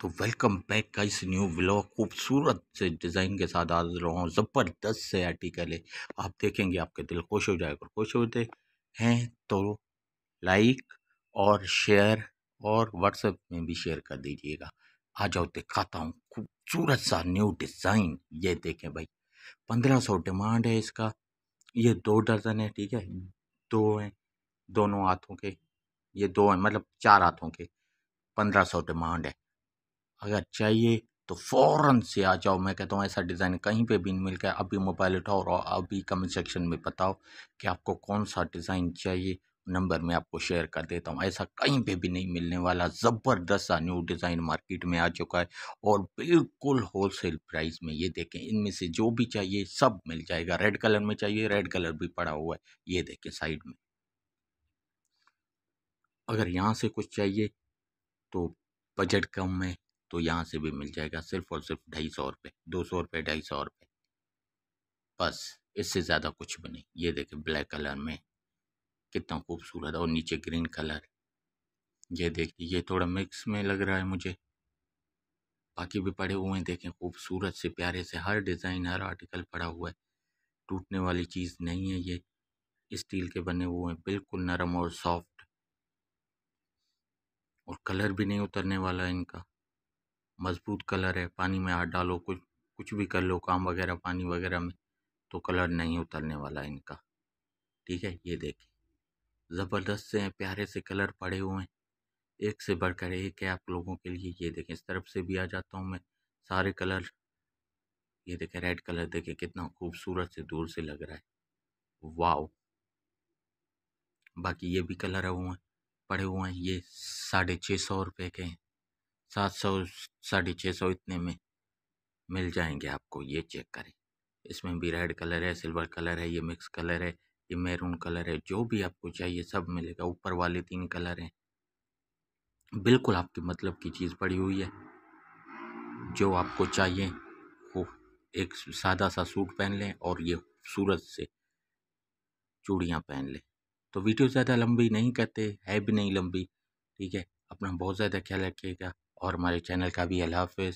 तो welcome back का इस न्यू ब्लॉग खूबसूरत से डिज़ाइन के साथ आज रहा हूँ ज़बरदस्त से आर्टिकल है आप देखेंगे आपके दिल खुश हो जाएगा खुश होते हैं तो लाइक और शेयर और व्हाट्सएप में भी शेयर कर दीजिएगा आ जाओ दिखाता हूँ खूबसूरत सा न्यू डिज़ाइन ये देखें भाई पंद्रह सौ डिमांड है इसका ये दो डर्ज़न है ठीक है दो हैं दोनों हाथों के ये दो हैं मतलब चार हाथों के पंद्रह सौ डिमांड है अगर चाहिए तो फ़ौर से आ जाओ मैं कहता हूँ ऐसा डिज़ाइन कहीं पे भी नहीं मिलता है अभी मोबाइल उठाओ और अभी कमेंट सेक्शन में बताओ कि आपको कौन सा डिज़ाइन चाहिए नंबर मैं आपको शेयर कर देता हूँ ऐसा कहीं पे भी नहीं मिलने वाला ज़बरदस्त सा न्यू डिज़ाइन मार्केट में आ चुका है और बिल्कुल होलसेल प्राइस में ये देखें इनमें से जो भी चाहिए सब मिल जाएगा रेड कलर में चाहिए रेड कलर भी पड़ा हुआ है ये देखें साइड में अगर यहाँ से कुछ चाहिए तो बजट कम है तो यहाँ से भी मिल जाएगा सिर्फ और सिर्फ ढाई सौ रुपये दो सौ रुपये ढाई सौ रुपये बस इससे ज़्यादा कुछ भी नहीं ये देखें ब्लैक कलर में कितना खूबसूरत और नीचे ग्रीन कलर ये देखिए ये थोड़ा मिक्स में लग रहा है मुझे बाकी भी पड़े हुए हैं देखें खूबसूरत से प्यारे से हर डिज़ाइन हर आर्टिकल पड़ा हुआ है टूटने वाली चीज़ नहीं है ये स्टील के बने हुए हैं बिल्कुल नरम और सॉफ्ट और कलर भी नहीं उतरने वाला है इनका मज़बूत कलर है पानी में हाथ डालो कुछ कुछ भी कर लो काम वगैरह पानी वगैरह में तो कलर नहीं उतरने वाला इनका ठीक है ये देखें ज़बरदस्त से प्यारे से कलर पड़े हुए हैं एक से बढ़कर एक है आप लोगों के लिए ये देखें इस तरफ से भी आ जाता हूँ मैं सारे कलर ये देखें रेड कलर देखें कितना खूबसूरत से दूर से लग रहा है वाओ बाकी ये भी कलर है हुए हैं पड़े हुए हैं ये साढ़े छः सौ रुपये के हैं सात सौ साढ़े छः सौ इतने में मिल जाएंगे आपको ये चेक करें इसमें भी रेड कलर है सिल्वर कलर है ये मिक्स कलर है ये मैरून कलर है जो भी आपको चाहिए सब मिलेगा ऊपर वाले तीन कलर हैं बिल्कुल आपके मतलब की चीज़ पड़ी हुई है जो आपको चाहिए वो एक सादा सा सूट पहन लें और ये खूबसूरत से चूड़ियाँ पहन लें तो वीडियो ज़्यादा लंबी नहीं करते है भी नहीं लंबी ठीक है अपना बहुत ज़्यादा ख्याल रखिएगा और हमारे चैनल का भी अल्लाह हाफ़िज़